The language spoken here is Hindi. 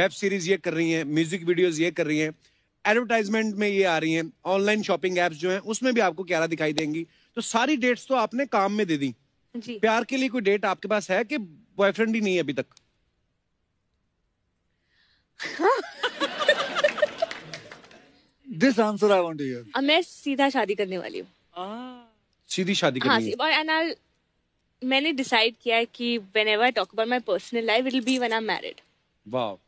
वेब सीरीज ये कर रही हैं म्यूजिक वीडियोस ये कर रही हैं एडवर्टाइजमेंट में ये आ रही हैं ऑनलाइन शॉपिंग एप्स जो हैं उसमें भी आपको क्यारा दिखाई देंगी तो सारी डेट्स तो आपने काम में दे दी जी। प्यार के लिए कोई डेट आपके पास है कि बॉयफ्रेंड ही नहीं अभी तक this answer I want to hear मैं सीधा शादी करने वाली हूँ ah. सीधी शादी करनी हाँ, है एंड आई मैंने डिसाइड किया है कि whenever I talk about my personal life it will be when I am married wow